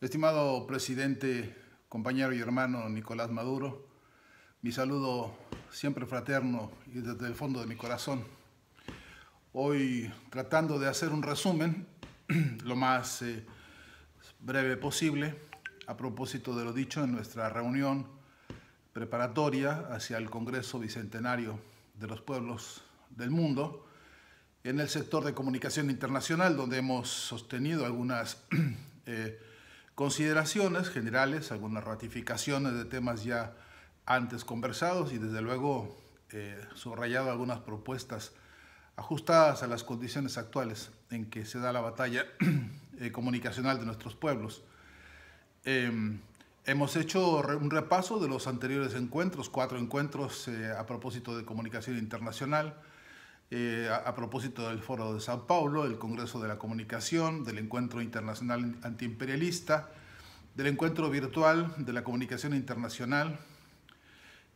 Estimado presidente, compañero y hermano Nicolás Maduro, mi saludo siempre fraterno y desde el fondo de mi corazón. Hoy tratando de hacer un resumen lo más eh, breve posible a propósito de lo dicho en nuestra reunión preparatoria hacia el Congreso Bicentenario de los Pueblos del Mundo en el sector de comunicación internacional donde hemos sostenido algunas... Eh, Consideraciones generales, algunas ratificaciones de temas ya antes conversados y desde luego eh, subrayado algunas propuestas ajustadas a las condiciones actuales en que se da la batalla eh, comunicacional de nuestros pueblos. Em, hemos hecho un repaso de los anteriores encuentros, cuatro encuentros eh, a propósito de comunicación internacional, eh, a, propósito del Foro de Sao Paulo, el Congreso de la Comunicación, del Encuentro Internacional Antiimperialista, del Encuentro Virtual de la Comunicación Internacional.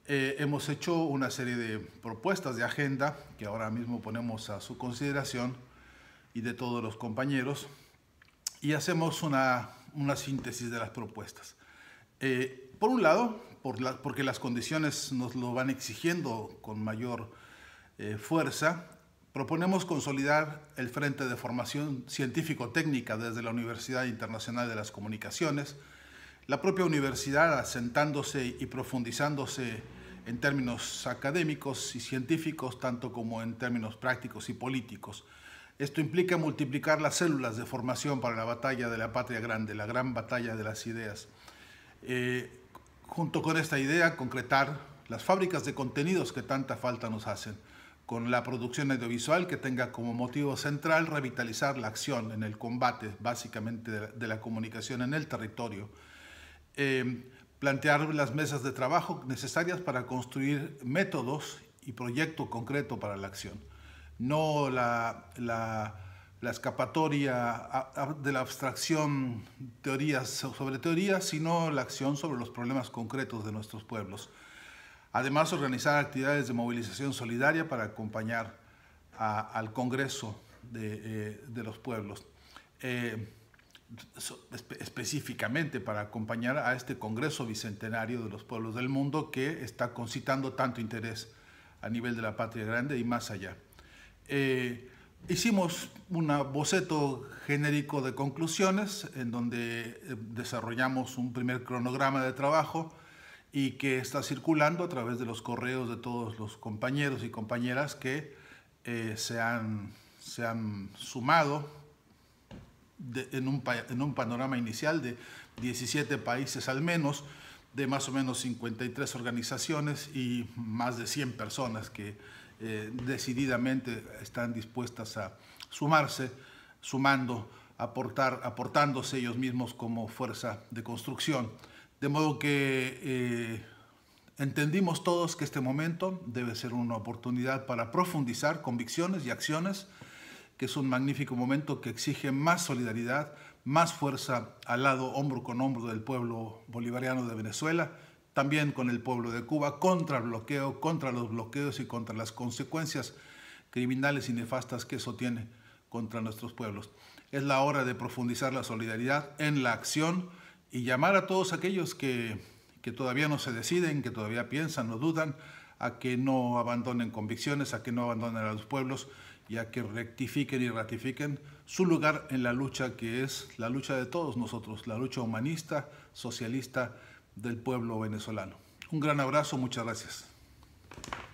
Eh, hemos hecho una serie de propuestas de agenda que ahora mismo ponemos a su consideración y de todos los compañeros y hacemos una, síntesis de las propuestas. Eh, por un lado, porque las condiciones nos lo van exigiendo con mayor eh, fuerza, proponemos consolidar el Frente de Formación Científico-Técnica desde la Universidad Internacional de las Comunicaciones, la propia universidad asentándose y profundizándose en términos académicos y científicos, tanto como en términos prácticos y políticos. Esto implica multiplicar las células de formación para la batalla de la patria grande, la gran batalla de las ideas. Eh, junto con esta idea, concretar las fábricas de contenidos que tanta falta nos hacen con la producción audiovisual que tenga como motivo central revitalizar la acción en el combate, básicamente, de la, comunicación en el territorio. Em, plantear las mesas de trabajo necesarias para construir métodos y proyecto concreto para la acción. No la, escapatoria de la abstracción teorías sobre teorías, sino la acción sobre los problemas concretos de nuestros pueblos. Además, organizar actividades de movilización solidaria para acompañar al Congreso de, eh, los Pueblos. Eh, específicamente para acompañar a este Congreso Bicentenario de los Pueblos del Mundo que está concitando tanto interés a nivel de la patria grande y más allá. Eh, hicimos un boceto genérico de conclusiones en donde desarrollamos un primer cronograma de trabajo y que está circulando a través de los correos de todos los compañeros y compañeras que eh, se, han, sumado en, un, panorama inicial de 17 países al menos, de más o menos 53 organizaciones y más de 100 personas que eh, decididamente están dispuestas a sumarse, sumando, aportar, aportándose ellos mismos como fuerza de construcción. De modo que eh, entendimos todos que este momento debe ser una oportunidad para profundizar convicciones y acciones, que es un magnífico momento que exige más solidaridad, más fuerza al lado, hombro con hombro del pueblo bolivariano de Venezuela, también con el pueblo de Cuba, contra el bloqueo, contra los bloqueos y contra las consecuencias criminales y nefastas que eso tiene contra nuestros pueblos. Es la hora de profundizar la solidaridad en la acción y llamar a todos aquellos que, que todavía no se deciden, que todavía piensan no dudan, a que no abandonen convicciones, a que no abandonen a los pueblos y a que rectifiquen y ratifiquen su lugar en la lucha que es la lucha de todos nosotros, la lucha humanista, socialista del pueblo venezolano. Un gran abrazo, muchas gracias.